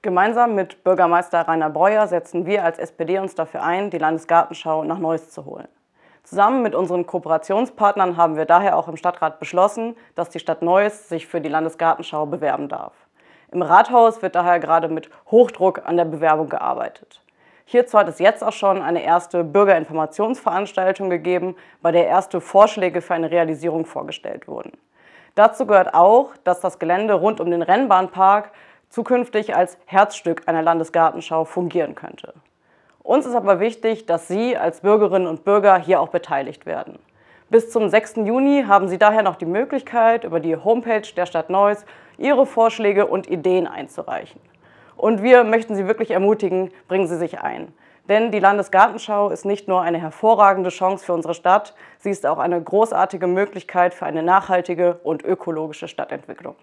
Gemeinsam mit Bürgermeister Rainer Breuer setzen wir als SPD uns dafür ein, die Landesgartenschau nach Neuss zu holen. Zusammen mit unseren Kooperationspartnern haben wir daher auch im Stadtrat beschlossen, dass die Stadt Neuss sich für die Landesgartenschau bewerben darf. Im Rathaus wird daher gerade mit Hochdruck an der Bewerbung gearbeitet. Hierzu hat es jetzt auch schon eine erste Bürgerinformationsveranstaltung gegeben, bei der erste Vorschläge für eine Realisierung vorgestellt wurden. Dazu gehört auch, dass das Gelände rund um den Rennbahnpark zukünftig als Herzstück einer Landesgartenschau fungieren könnte. Uns ist aber wichtig, dass Sie als Bürgerinnen und Bürger hier auch beteiligt werden. Bis zum 6. Juni haben Sie daher noch die Möglichkeit, über die Homepage der Stadt Neuss Ihre Vorschläge und Ideen einzureichen. Und wir möchten Sie wirklich ermutigen, bringen Sie sich ein. Denn die Landesgartenschau ist nicht nur eine hervorragende Chance für unsere Stadt, sie ist auch eine großartige Möglichkeit für eine nachhaltige und ökologische Stadtentwicklung.